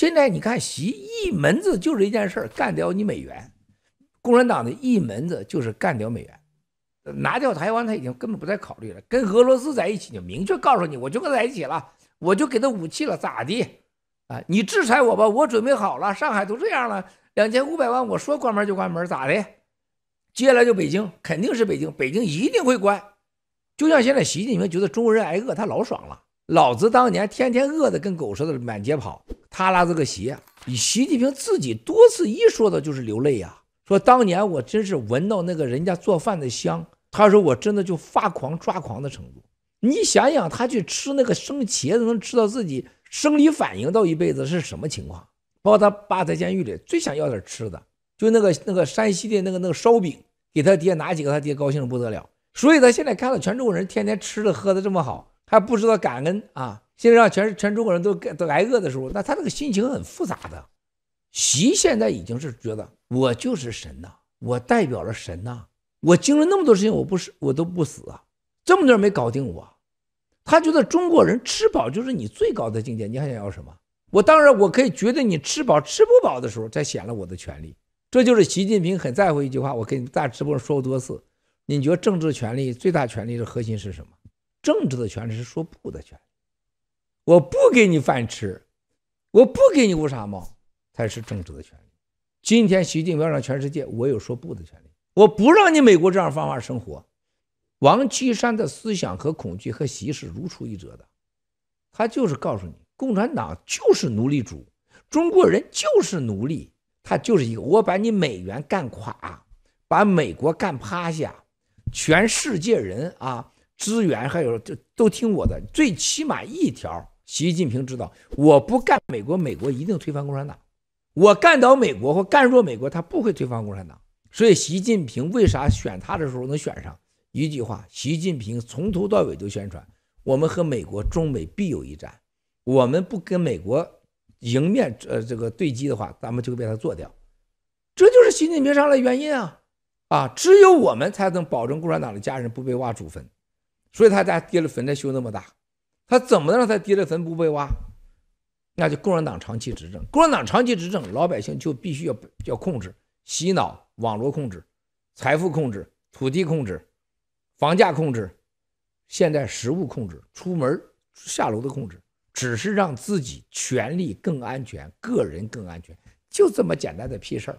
现在你看，习一门子就是一件事儿，干掉你美元；共产党的一门子就是干掉美元，拿掉台湾，他已经根本不再考虑了。跟俄罗斯在一起，就明确告诉你，我就跟在一起了，我就给他武器了，咋的？啊，你制裁我吧，我准备好了。上海都这样了，两千五百万，我说关门就关门，咋的？接下来就北京，肯定是北京，北京一定会关。就像现在习近平觉得中国人挨饿，他老爽了，老子当年天天饿得跟狗似的，满街跑。他拉这个鞋，习近平自己多次一说的就是流泪呀。说当年我真是闻到那个人家做饭的香，他说我真的就发狂抓狂的程度。你想想，他去吃那个生茄子，能吃到自己生理反应到一辈子是什么情况？包括他爸在监狱里最想要点吃的，就那个那个山西的那个那个烧饼，给他爹拿几个，他爹高兴的不得了。所以他现在看到全中国人天天吃的喝的这么好，还不知道感恩啊。现在让全全中国人都都挨饿的时候，那他那个心情很复杂的。习现在已经是觉得我就是神呐，我代表了神呐，我经历那么多事情，我不是我都不死啊，这么多人没搞定我，他觉得中国人吃饱就是你最高的境界，你还想要什么？我当然我可以觉得你吃饱吃不饱的时候才显了我的权利。这就是习近平很在乎一句话。我跟大直播上说过多次，你觉得政治权力最大权力的核心是什么？政治的权利是说不的权。利。我不给你饭吃，我不给你乌纱帽，才是政治的权利。今天，习近平让全世界，我有说不的权利。我不让你美国这样方法生活。王岐山的思想和恐惧和习是如出一辙的，他就是告诉你，共产党就是奴隶主，中国人就是奴隶。他就是一个，我把你美元干垮，把美国干趴下，全世界人啊，资源还有就都听我的。最起码一条。习近平知道，我不干美国，美国一定推翻共产党；我干倒美国或干弱美国，他不会推翻共产党。所以，习近平为啥选他的时候能选上？一句话，习近平从头到尾都宣传，我们和美国、中美必有一战。我们不跟美国迎面呃这个对击的话，咱们就会被他做掉。这就是习近平上来原因啊！啊，只有我们才能保证共产党的家人不被挖祖坟，所以他家跌了坟才修那么大。他怎么能让他低了坟不被挖？那就共产党长期执政。共产党长期执政，老百姓就必须要要控制、洗脑、网络控制、财富控制、土地控制、房价控制，现在食物控制、出门下楼的控制，只是让自己权力更安全，个人更安全，就这么简单的屁事儿。